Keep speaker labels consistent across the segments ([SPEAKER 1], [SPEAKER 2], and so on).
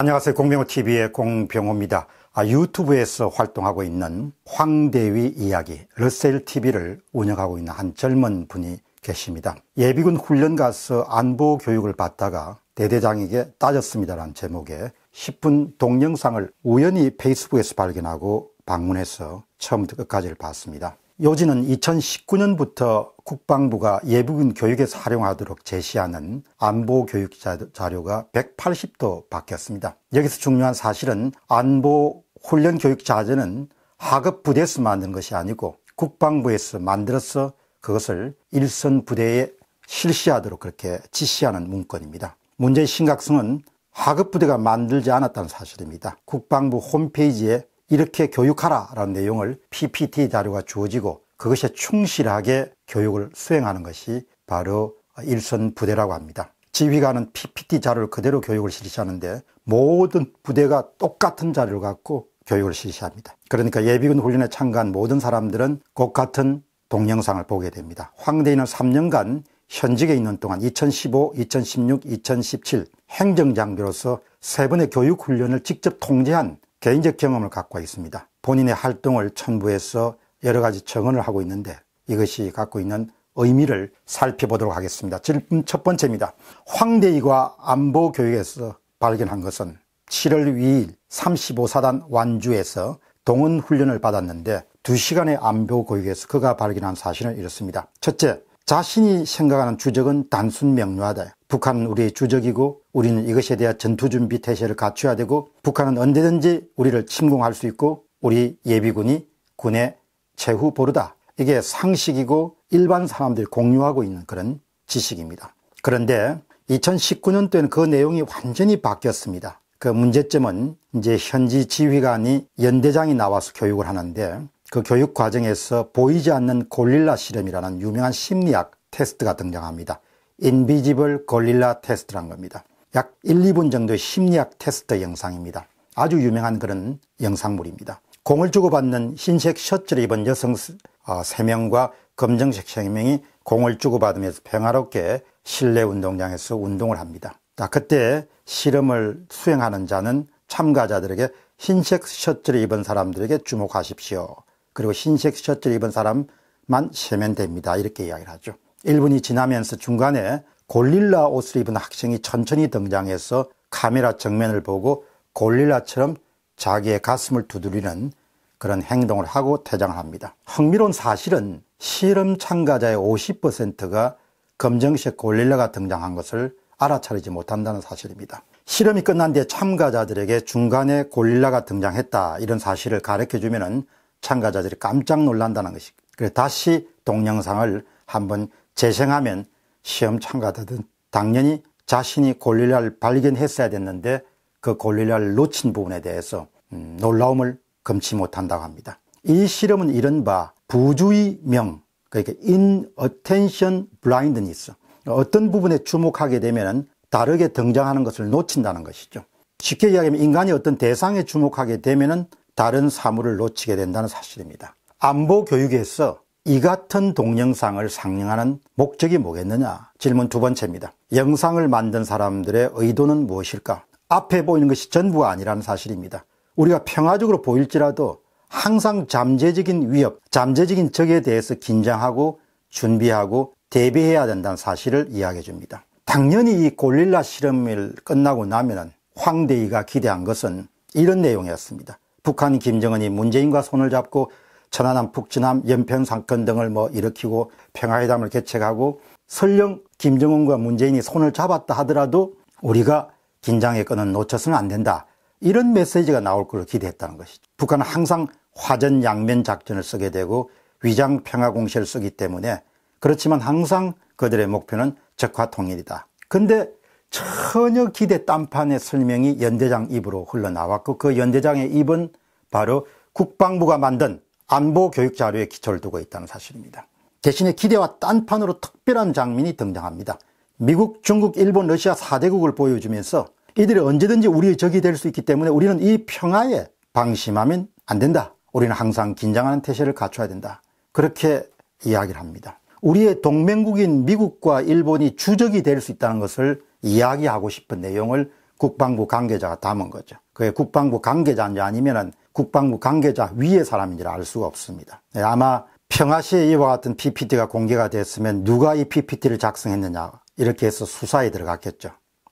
[SPEAKER 1] 안녕하세요. 공병호TV의 공병호입니다. 아, 유튜브에서 활동하고 있는 황대위 이야기, 러셀TV를 운영하고 있는 한 젊은 분이 계십니다. 예비군 훈련 가서 안보 교육을 받다가 대대장에게 따졌습니다라는 제목의 10분 동영상을 우연히 페이스북에서 발견하고 방문해서 처음부터 끝까지를 봤습니다. 요지는 2019년부터 국방부가 예비군 교육에서 활용하도록 제시하는 안보 교육 자료가 180도 바뀌었습니다. 여기서 중요한 사실은 안보 훈련 교육 자료는 하급 부대에서 만든 것이 아니고 국방부에서 만들어서 그것을 일선 부대에 실시하도록 그렇게 지시하는 문건입니다. 문제의 심각성은 하급 부대가 만들지 않았다는 사실입니다. 국방부 홈페이지에 이렇게 교육하라 라는 내용을 PPT 자료가 주어지고 그것에 충실하게 교육을 수행하는 것이 바로 일선 부대라고 합니다. 지휘관은 PPT 자료를 그대로 교육을 실시하는데 모든 부대가 똑같은 자료를 갖고 교육을 실시합니다. 그러니까 예비군 훈련에 참가한 모든 사람들은 곧같은 동영상을 보게 됩니다. 황대인은 3년간 현직에 있는 동안 2015, 2016, 2017 행정장교로서 세 번의 교육 훈련을 직접 통제한 개인적 경험을 갖고 있습니다. 본인의 활동을 첨부해서 여러 가지 정언을 하고 있는데 이것이 갖고 있는 의미를 살펴보도록 하겠습니다. 질문 첫 번째입니다. 황대위가 안보교육에서 발견한 것은 7월 2일 35사단 완주에서 동원 훈련을 받았는데 2시간의 안보 교육에서 그가 발견한 사실은 이렇습니다. 첫째, 자신이 생각하는 주적은 단순 명료하다. 북한은 우리의 주적이고 우리는 이것에 대한 전투 준비 태세를 갖춰야 되고 북한은 언제든지 우리를 침공할 수 있고 우리 예비군이 군에 최후 보르다. 이게 상식이고 일반 사람들이 공유하고 있는 그런 지식입니다. 그런데 2019년도에는 그 내용이 완전히 바뀌었습니다. 그 문제점은 이제 현지 지휘관이 연대장이 나와서 교육을 하는데 그 교육 과정에서 보이지 않는 골릴라 실험이라는 유명한 심리학 테스트가 등장합니다. 인비지블 골릴라 테스트란 겁니다. 약 1, 2분 정도의 심리학 테스트 영상입니다. 아주 유명한 그런 영상물입니다. 공을 주고받는 흰색 셔츠를 입은 여성 3명과 아, 검정색 3명이 공을 주고받으면서 평화롭게 실내 운동장에서 운동을 합니다. 아, 그때 실험을 수행하는 자는 참가자들에게 흰색 셔츠를 입은 사람들에게 주목하십시오. 그리고 흰색 셔츠를 입은 사람만 세면 됩니다. 이렇게 이야기를 하죠. 1분이 지나면서 중간에 골릴라 옷을 입은 학생이 천천히 등장해서 카메라 정면을 보고 골릴라처럼 자기의 가슴을 두드리는 그런 행동을 하고 퇴장 합니다. 흥미로운 사실은 실험 참가자의 50%가 검정색 고릴라가 등장한 것을 알아차리지 못한다는 사실입니다. 실험이 끝난 뒤에 참가자들에게 중간에 고릴라가 등장했다 이런 사실을 가르쳐주면 은 참가자들이 깜짝 놀란다는 것이 그래 다시 동영상을 한번 재생하면 시험 참가자들은 당연히 자신이 고릴라를 발견했어야 됐는데 그 고릴라를 놓친 부분에 대해서 음, 놀라움을 금치 못한다고 합니다. 이 실험은 이른바 부주의 명, 그러니까 in attention blindness. 어떤 부분에 주목하게 되면 다르게 등장하는 것을 놓친다는 것이죠. 쉽게 이야기하면 인간이 어떤 대상에 주목하게 되면 다른 사물을 놓치게 된다는 사실입니다. 안보 교육에서 이 같은 동영상을 상영하는 목적이 뭐겠느냐? 질문 두 번째입니다. 영상을 만든 사람들의 의도는 무엇일까? 앞에 보이는 것이 전부가 아니라는 사실입니다. 우리가 평화적으로 보일지라도 항상 잠재적인 위협, 잠재적인 적에 대해서 긴장하고 준비하고 대비해야 된다는 사실을 이야기해 줍니다. 당연히 이 골릴라 실험을 끝나고 나면은 황대위가 기대한 것은 이런 내용이었습니다. 북한 김정은이 문재인과 손을 잡고 천안함 북진함 연평 상권 등을 뭐 일으키고 평화회담을 개최하고 설령 김정은과 문재인이 손을 잡았다 하더라도 우리가 긴장의 끈은 놓쳐서는 안 된다. 이런 메시지가 나올 걸로 기대했다는 것이죠. 북한은 항상 화전 양면 작전을 쓰게 되고 위장 평화 공시를 쓰기 때문에 그렇지만 항상 그들의 목표는 적화 통일이다. 근데 전혀 기대 딴판의 설명이 연대장 입으로 흘러나왔고 그 연대장의 입은 바로 국방부가 만든 안보 교육 자료에 기초를 두고 있다는 사실입니다. 대신에 기대와 딴판으로 특별한 장면이 등장합니다. 미국, 중국, 일본, 러시아 4대국을 보여주면서 이들이 언제든지 우리의 적이 될 수 있기 때문에 우리는 이 평화에 방심하면 안 된다. 우리는 항상 긴장하는 태세를 갖춰야 된다. 그렇게 이야기를 합니다. 우리의 동맹국인 미국과 일본이 주적이 될 수 있다는 것을 이야기하고 싶은 내용을 국방부 관계자가 담은 거죠. 그게 국방부 관계자인지 아니면 국방부 관계자 위의 사람인지를 알 수가 없습니다. 네, 아마 평화시에 이와 같은 PPT가 공개가 됐으면 누가 이 PPT를 작성했느냐 이렇게 해서 수사에 들어갔겠죠.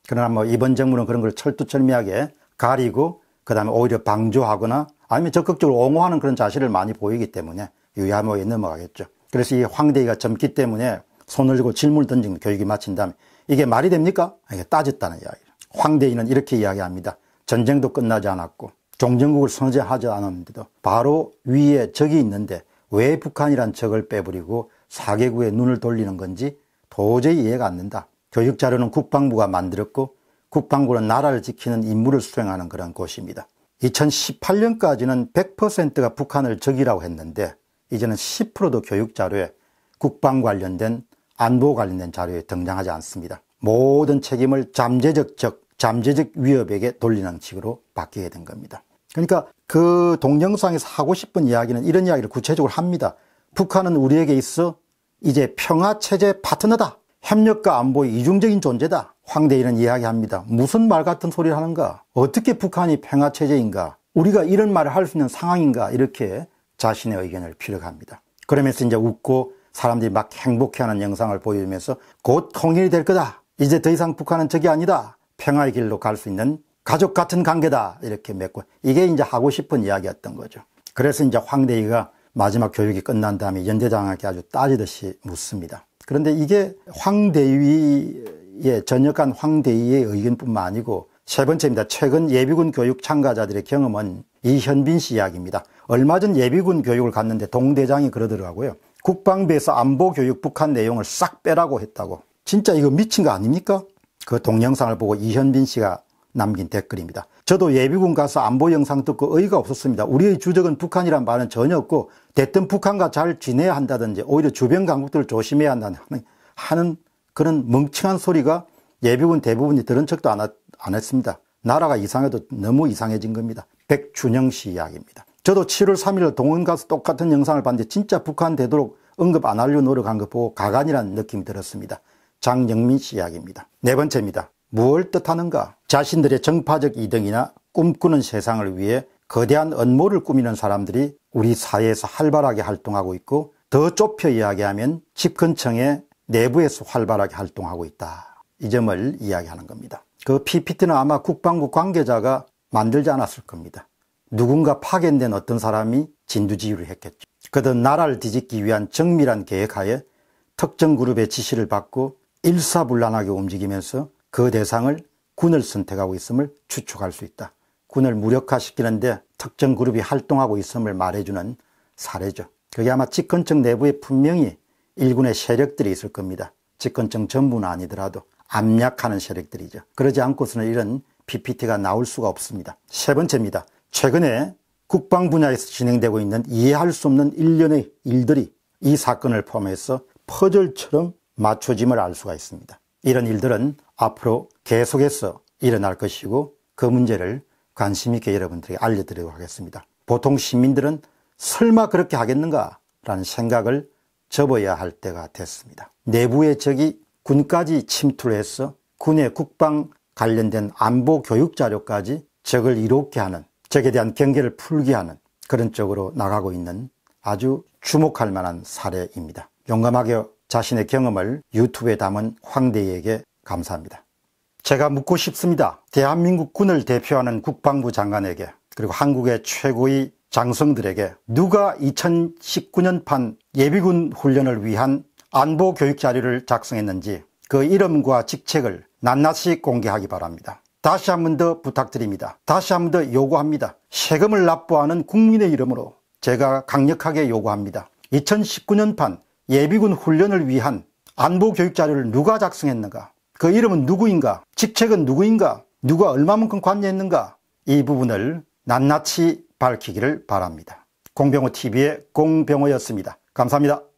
[SPEAKER 1] 그러나 뭐 이번 정부는 그런 걸 철두철미하게 가리고 그다음에 오히려 방조하거나 아니면 적극적으로 옹호하는 그런 자세를 많이 보이기 때문에 위야호에 넘어가겠죠. 그래서 이황대위가 젊기 때문에 손을 들고 질문을 던진 교육이 마친 다음에 이게 말이 됩니까? 이게 따졌다는 이야기. 황대위는 이렇게 이야기합니다. 전쟁도 끝나지 않았고 종전국을 선제하지 않았는데도 바로 위에 적이 있는데 왜 북한이란 적을 빼버리고 사개국에 눈을 돌리는 건지 도저히 이해가 안 된다. 교육 자료는 국방부가 만들었고 국방부는 나라를 지키는 임무를 수행하는 그런 곳입니다. 2018년까지는 100%가 북한을 적이라고 했는데 이제는 10%도 교육 자료에 국방 관련된 안보 관련된 자료에 등장하지 않습니다. 모든 책임을 잠재적 적, 잠재적 위협에게 돌리는 식으로 바뀌게 된 겁니다. 그러니까 그 동영상에서 하고 싶은 이야기는 이런 이야기를 구체적으로 합니다. 북한은 우리에게 있어 이제 평화체제 파트너다. 협력과 안보의 이중적인 존재다. 황대인은 이야기합니다. 무슨 말 같은 소리를 하는가? 어떻게 북한이 평화체제인가? 우리가 이런 말을 할 수 있는 상황인가? 이렇게 자신의 의견을 피력합니다. 그러면서 이제 웃고 사람들이 막 행복해하는 영상을 보여주면서 곧 통일이 될 거다. 이제 더 이상 북한은 적이 아니다. 평화의 길로 갈 수 있는 가족 같은 관계다. 이렇게 맺고 이게 이제 하고 싶은 이야기였던 거죠. 그래서 이제 황대희가 마지막 교육이 끝난 다음에 연대장에게 아주 따지듯이 묻습니다. 그런데 이게 황대위의 전역한 황대위의 의견뿐만 아니고 세 번째입니다. 최근 예비군 교육 참가자들의 경험은 이현빈 씨 이야기입니다. 얼마 전 예비군 교육을 갔는데 동대장이 그러더라고요. 국방부에서 안보 교육 북한 내용을 싹 빼라고 했다고. 진짜 이거 미친 거 아닙니까? 그 동영상을 보고 이현빈 씨가 남긴 댓글입니다. 저도 예비군 가서 안보 영상 듣고 의의가 없었습니다. 우리의 주적은 북한이란 말은 전혀 없고 됐든 북한과 잘 지내야 한다든지 오히려 주변 강국들을 조심해야 한다는 하는 그런 멍청한 소리가 예비군 대부분이 들은 척도 안, 하, 안 했습니다. 나라가 이상해도 너무 이상해진 겁니다. 백준영 씨 이야기입니다. 저도 7월 3일 동원 가서 똑같은 영상을 봤는데 진짜 북한 되도록 언급 안 하려 노력한 것 보고 가관이라는 느낌이 들었습니다. 장영민 씨 이야기입니다. 네 번째입니다. 무엇을 뜻하는가? 자신들의 정파적 이득이나 꿈꾸는 세상을 위해 거대한 업무를 꾸미는 사람들이 우리 사회에서 활발하게 활동하고 있고 더 좁혀 이야기하면 집근처의 내부에서 활발하게 활동하고 있다. 이 점을 이야기하는 겁니다. 그 PPT는 아마 국방부 관계자가 만들지 않았을 겁니다. 누군가 파견된 어떤 사람이 진두지휘를 했겠죠. 그들은 나라를 뒤집기 위한 정밀한 계획하에 특정 그룹의 지시를 받고 일사불란하게 움직이면서 그 대상을 군을 선택하고 있음을 추측할 수 있다. 군을 무력화시키는데 특정 그룹이 활동하고 있음을 말해주는 사례죠. 그게 아마 집권층 내부에 분명히 일군의 세력들이 있을 겁니다. 집권층 전부는 아니더라도 압력하는 세력들이죠. 그러지 않고서는 이런 PPT가 나올 수가 없습니다. 세 번째입니다. 최근에 국방 분야에서 진행되고 있는 이해할 수 없는 일련의 일들이 이 사건을 포함해서 퍼즐처럼 맞춰짐을 알 수가 있습니다. 이런 일들은 앞으로 계속해서 일어날 것이고 그 문제를 관심 있게 여러분들에게 알려드리도록 하겠습니다. 보통 시민들은 설마 그렇게 하겠는가 라는 생각을 접어야 할 때가 됐습니다. 내부의 적이 군까지 침투를 해서 군의 국방 관련된 안보 교육 자료까지 적을 이롭게 하는 적에 대한 경계를 풀게 하는 그런 쪽으로 나가고 있는 아주 주목할 만한 사례입니다. 용감하게 자신의 경험을 유튜브에 담은 황대희에게 감사합니다. 제가 묻고 싶습니다. 대한민국 군을 대표하는 국방부 장관에게 그리고 한국의 최고의 장성들에게 누가 2019년판 예비군 훈련을 위한 안보 교육 자료를 작성했는지 그 이름과 직책을 낱낱이 공개하기 바랍니다. 다시 한 번 더 부탁드립니다. 다시 한 번 더 요구합니다. 세금을 납부하는 국민의 이름으로 제가 강력하게 요구합니다. 2019년판 예비군 훈련을 위한 안보 교육 자료를 누가 작성했는가? 그 이름은 누구인가? 직책은 누구인가? 누가 얼마만큼 관여했는가? 이 부분을 낱낱이 밝히기를 바랍니다. 공병호TV의 공병호였습니다. 감사합니다.